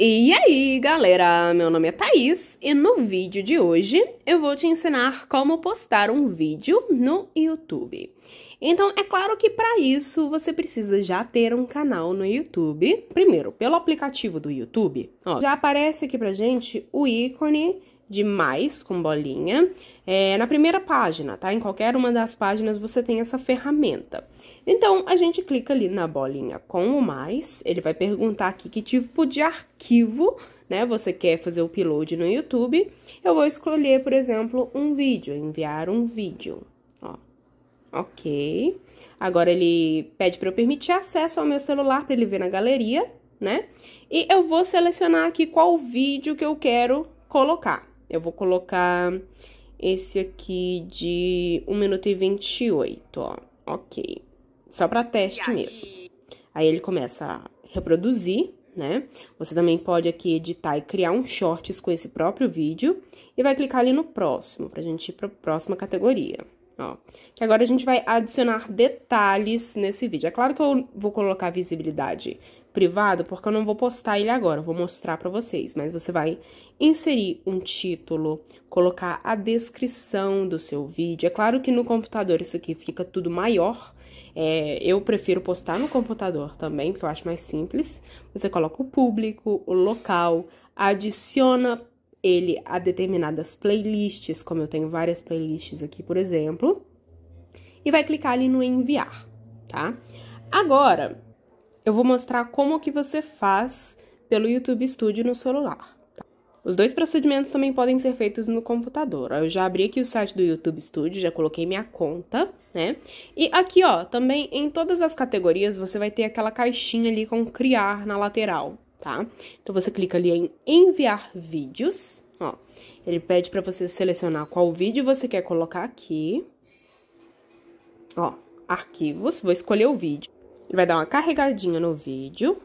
E aí galera, meu nome é Thaís e no vídeo de hoje eu vou te ensinar como postar um vídeo no YouTube. Então é claro que para isso você precisa já ter um canal no YouTube. Primeiro, pelo aplicativo do YouTube, ó, já aparece aqui pra gente o ícone de mais com bolinha é, na primeira página, tá? Em qualquer uma das páginas você tem essa ferramenta. Então, a gente clica ali na bolinha com o mais, ele vai perguntar aqui que tipo de arquivo, né, você quer fazer o upload no YouTube. Eu vou escolher, por exemplo, um vídeo, enviar um vídeo, ó. Ok. Agora ele pede para eu permitir acesso ao meu celular para ele ver na galeria, né? E eu vou selecionar aqui qual vídeo que eu quero colocar. Eu vou colocar esse aqui de 1 minuto e 28, ó. Ok. Só para teste mesmo. Aí ele começa a reproduzir, né? Você também pode aqui editar e criar um shorts com esse próprio vídeo. E vai clicar ali no próximo, pra gente ir pra próxima categoria ó. Que agora a gente vai adicionar detalhes nesse vídeo. É claro que eu vou colocar visibilidade privada, porque eu não vou postar ele agora, eu vou mostrar pra vocês. Mas você vai inserir um título, colocar a descrição do seu vídeo. É claro que no computador isso aqui fica tudo maior. É, eu prefiro postar no computador também, porque eu acho mais simples. Você coloca o público, o local, adiciona ele a determinadas playlists, como eu tenho várias playlists aqui, por exemplo, e vai clicar ali no enviar, tá? Agora, eu vou mostrar como que você faz pelo YouTube Studio no celular. Tá? Os dois procedimentos também podem ser feitos no computador. Eu já abri aqui o site do YouTube Studio, já coloquei minha conta, né? E aqui, ó, também em todas as categorias você vai ter aquela caixinha ali com criar na lateral tá? Então, você clica ali em enviar vídeos, ó. Ele pede para você selecionar qual vídeo você quer colocar aqui. Ó, arquivos, vou escolher o vídeo. Ele vai dar uma carregadinha no vídeo.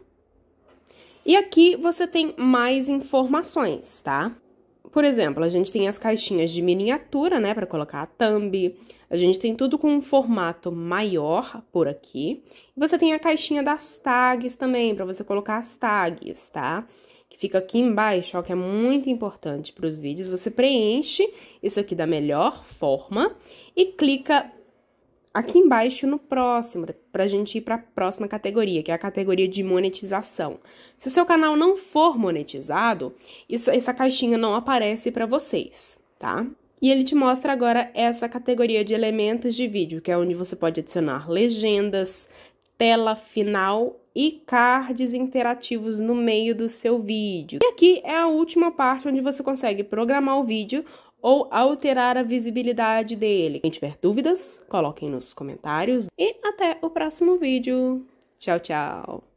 E aqui você tem mais informações, tá? por exemplo, a gente tem as caixinhas de miniatura, né, para colocar a thumb. A gente tem tudo com um formato maior por aqui. Você tem a caixinha das tags também, para você colocar as tags, tá? Que fica aqui embaixo, ó, que é muito importante para os vídeos. Você preenche isso aqui da melhor forma e clica aqui embaixo no próximo, para a gente ir para a próxima categoria, que é a categoria de monetização. Se o seu canal não for monetizado, isso, essa caixinha não aparece para vocês, tá? E ele te mostra agora essa categoria de elementos de vídeo, que é onde você pode adicionar legendas, tela final e cards interativos no meio do seu vídeo. E aqui é a última parte onde você consegue programar o vídeo ou alterar a visibilidade dele. Quem tiver dúvidas, coloquem nos comentários e até o próximo vídeo. Tchau, tchau!